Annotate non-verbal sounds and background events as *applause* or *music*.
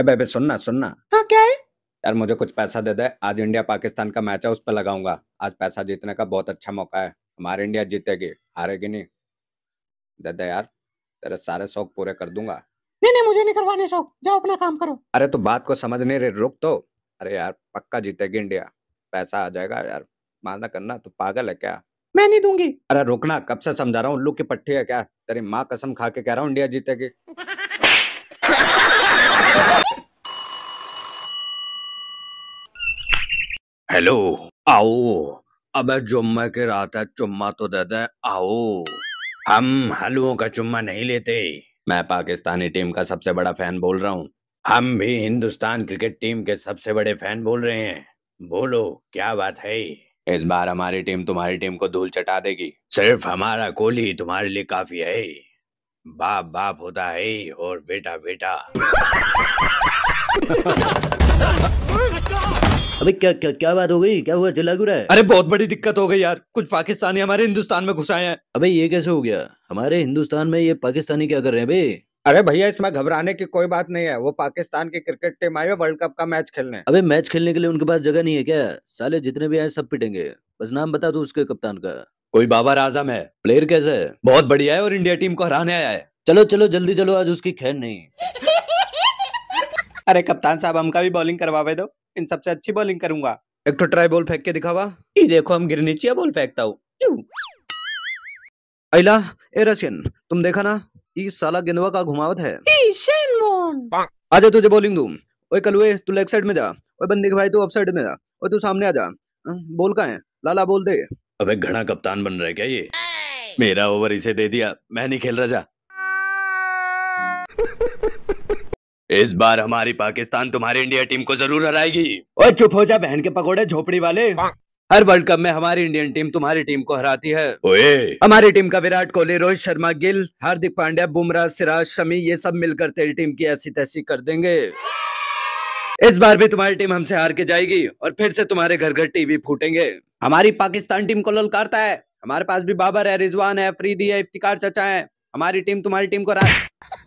अबे अबे सुनना सुनना हाँ क्या है यार मुझे कुछ पैसा दे दे आज इंडिया पाकिस्तान का मैच है उस पर लगाऊंगा आज पैसा जीतने का बहुत अच्छा मौका है हमारे इंडिया जीतेगी हारेगी नहीं दे दे यार तेरे सारे शौक पूरे कर दूंगा नहीं नहीं मुझे नहीं करवाने शौक जाओ अपना काम करो अरे तो बात को समझ नहीं रही रुक तो अरे यार पक्का जीतेगी इंडिया पैसा आ जाएगा यार माना करना तू पागल है क्या मैं नहीं दूंगी अरे रुकना कब से समझा रहा हूँ उल्लू की पट्टी है क्या तेरी माँ कसम खा के कह रहा हूँ इंडिया जीतेगी हेलो आओ अबे चुम्मा के रात है चुम्मा तो दे दे आओ हम हलुओं का चुम्मा नहीं लेते मैं पाकिस्तानी टीम का सबसे बड़ा फैन बोल रहा हूँ हम भी हिंदुस्तान क्रिकेट टीम के सबसे बड़े फैन बोल रहे हैं बोलो क्या बात है इस बार हमारी टीम तुम्हारी टीम को धूल चटा देगी सिर्फ हमारा कोहली तुम्हारे लिए काफी है बाप बाप होता है और बेटा बेटा अबे क्या क्या क्या बात हो गई क्या हुआ जला गुरा है अरे बहुत बड़ी दिक्कत हो गई यार कुछ पाकिस्तानी हमारे हिंदुस्तान में घुस आए हैं अबे ये कैसे हो गया हमारे हिंदुस्तान में ये पाकिस्तानी क्या कर रहे हैं भाई अरे भैया इसमें घबराने की कोई बात नहीं है वो पाकिस्तान की क्रिकेट टीम आई है वर्ल्ड कप का मैच खेलने अबे मैच खेलने के लिए उनके पास जगह नहीं है क्या साले जितने भी आए सब पिटेंगे बस नाम बता दो उसके कप्तान का कोई बाबर आजम है प्लेयर कैसे है बहुत बढ़िया है और इंडिया टीम को हराने आया है चलो चलो जल्दी चलो आज उसकी खैर नहीं *laughs* अरे कप्तान साहब हमका भी बॉलिंग करवावे दो इन सबसे अच्छी बॉलिंग करूंगा एक तो ट्राई बॉल फेंक के दिखावा ये देखो हम गिरनीचिया बॉल फेंकता हूँ अला ए रशियन तुम देखा ना ये साला गेंदवा का घुमावत है आजा तुझे बॉलिंग दू ओए कलुए तू लेग साइड में जा ओए बंदी के भाई तू ऑफ साइड में जा ओए तू सामने आ जा बोल अं, का है लाला बोल दे अबे घना कप्तान बन रहा है क्या ये मेरा ओवर इसे दे दिया मैं नहीं खेल रहा जा इस बार हमारी पाकिस्तान तुम्हारी इंडिया टीम को जरूर हराएगी और चुप हो जा बहन के पकोड़े झोपड़ी वाले हर वर्ल्ड कप में हमारी इंडियन टीम तुम्हारी टीम को हराती है ओए हमारी टीम का विराट कोहली रोहित शर्मा गिल हार्दिक पांड्या बुमराह सिराज शमी ये सब मिलकर तेरी टीम की ऐसी तैसी कर देंगे इस बार भी तुम्हारी टीम हमसे हार के जाएगी और फिर से तुम्हारे घर घर टीवी फूटेंगे हमारी पाकिस्तान टीम को ललकारता है हमारे पास भी बाबर है रिजवान है फ्रीदी है इफ्तिकार चचा है हमारी टीम तुम्हारी टीम को रा...